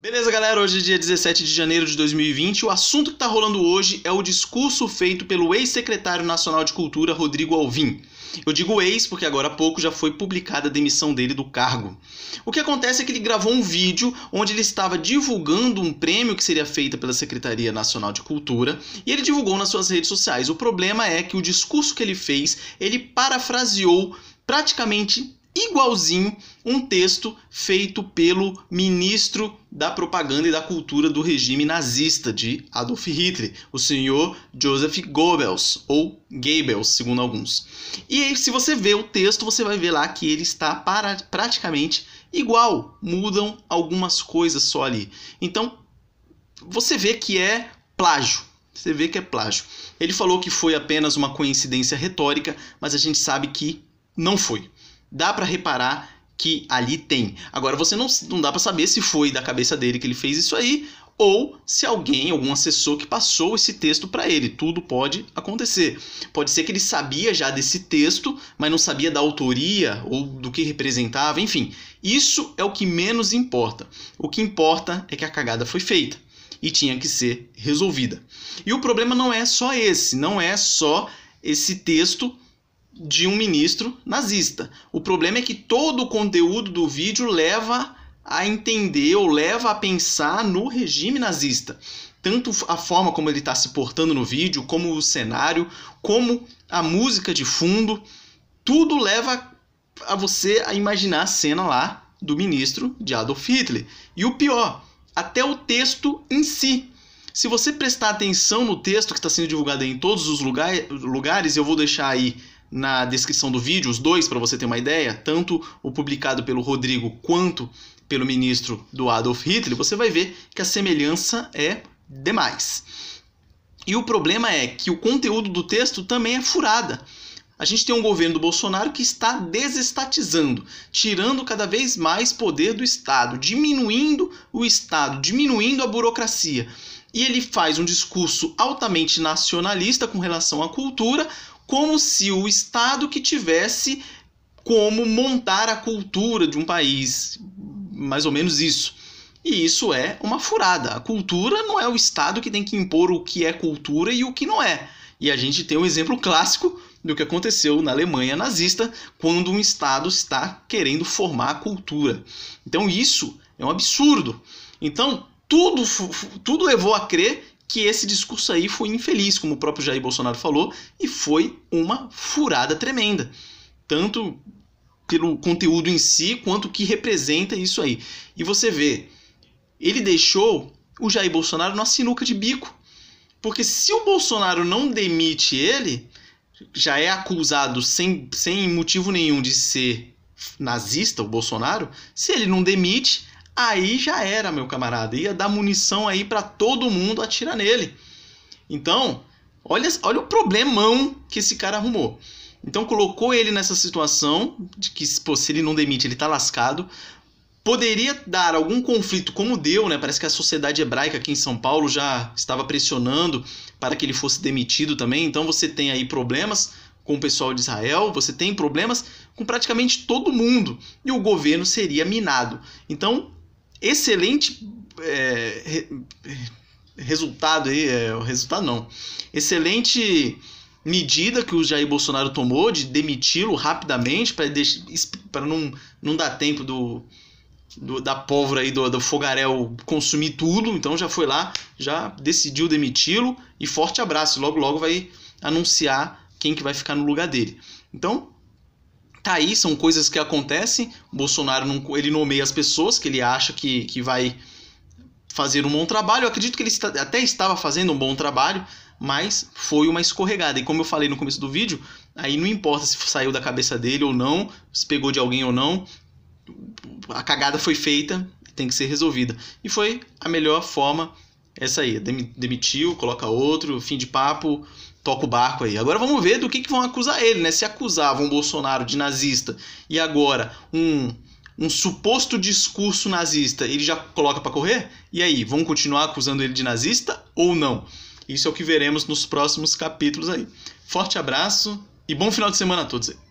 Beleza, galera? Hoje é dia 17 de janeiro de 2020. O assunto que está rolando hoje é o discurso feito pelo ex-secretário nacional de Cultura, Rodrigo Alvim. Eu digo ex porque agora há pouco já foi publicada a demissão dele do cargo. O que acontece é que ele gravou um vídeo onde ele estava divulgando um prêmio que seria feito pela Secretaria Nacional de Cultura e ele divulgou nas suas redes sociais. O problema é que o discurso que ele fez, ele parafraseou praticamente igualzinho um texto feito pelo ministro da propaganda e da cultura do regime nazista de Adolf Hitler, o senhor Joseph Goebbels, ou Goebbels, segundo alguns. E aí, se você vê o texto, você vai ver lá que ele está para, praticamente igual, mudam algumas coisas só ali. Então, você vê que é plágio. Você vê que é plágio. Ele falou que foi apenas uma coincidência retórica, mas a gente sabe que não foi dá para reparar que ali tem. Agora você não, não dá para saber se foi da cabeça dele que ele fez isso aí ou se alguém, algum assessor que passou esse texto para ele. Tudo pode acontecer. Pode ser que ele sabia já desse texto, mas não sabia da autoria ou do que representava, enfim. Isso é o que menos importa. O que importa é que a cagada foi feita e tinha que ser resolvida. E o problema não é só esse, não é só esse texto de um ministro nazista. O problema é que todo o conteúdo do vídeo leva a entender ou leva a pensar no regime nazista. Tanto a forma como ele está se portando no vídeo, como o cenário, como a música de fundo, tudo leva a você a imaginar a cena lá do ministro de Adolf Hitler. E o pior, até o texto em si. Se você prestar atenção no texto que está sendo divulgado em todos os lugar, lugares, eu vou deixar aí na descrição do vídeo, os dois, para você ter uma ideia, tanto o publicado pelo Rodrigo quanto pelo ministro do Adolf Hitler, você vai ver que a semelhança é demais. E o problema é que o conteúdo do texto também é furada. A gente tem um governo do Bolsonaro que está desestatizando, tirando cada vez mais poder do Estado, diminuindo o Estado, diminuindo a burocracia. E ele faz um discurso altamente nacionalista com relação à cultura, como se o Estado que tivesse como montar a cultura de um país, mais ou menos isso. E isso é uma furada. A cultura não é o Estado que tem que impor o que é cultura e o que não é. E a gente tem um exemplo clássico do que aconteceu na Alemanha nazista quando um Estado está querendo formar a cultura. Então isso é um absurdo. Então tudo, tudo levou a crer que esse discurso aí foi infeliz, como o próprio Jair Bolsonaro falou, e foi uma furada tremenda. Tanto pelo conteúdo em si, quanto que representa isso aí. E você vê, ele deixou o Jair Bolsonaro numa sinuca de bico. Porque se o Bolsonaro não demite ele, já é acusado sem, sem motivo nenhum de ser nazista, o Bolsonaro, se ele não demite, aí já era, meu camarada. Ia dar munição aí para todo mundo atirar nele. Então, olha, olha o problemão que esse cara arrumou. Então colocou ele nessa situação de que pô, se ele não demite, ele tá lascado. Poderia dar algum conflito, como deu, né? Parece que a sociedade hebraica aqui em São Paulo já estava pressionando para que ele fosse demitido também. Então você tem aí problemas com o pessoal de Israel, você tem problemas com praticamente todo mundo e o governo seria minado. Então excelente é, re, resultado aí, é, resultado não, excelente medida que o Jair Bolsonaro tomou de demiti-lo rapidamente para não, não dar tempo do, do, da pólvora aí do, do fogaréu consumir tudo, então já foi lá, já decidiu demiti-lo e forte abraço, logo logo vai anunciar quem que vai ficar no lugar dele. Então, Tá aí, são coisas que acontecem. Bolsonaro não, ele nomeia as pessoas que ele acha que, que vai fazer um bom trabalho. Eu acredito que ele está, até estava fazendo um bom trabalho, mas foi uma escorregada. E como eu falei no começo do vídeo, aí não importa se saiu da cabeça dele ou não, se pegou de alguém ou não, a cagada foi feita, tem que ser resolvida. E foi a melhor forma essa é aí, demitiu, coloca outro, fim de papo, toca o barco aí. Agora vamos ver do que, que vão acusar ele, né? Se acusavam o Bolsonaro de nazista e agora um, um suposto discurso nazista ele já coloca para correr? E aí, vão continuar acusando ele de nazista ou não? Isso é o que veremos nos próximos capítulos aí. Forte abraço e bom final de semana a todos aí.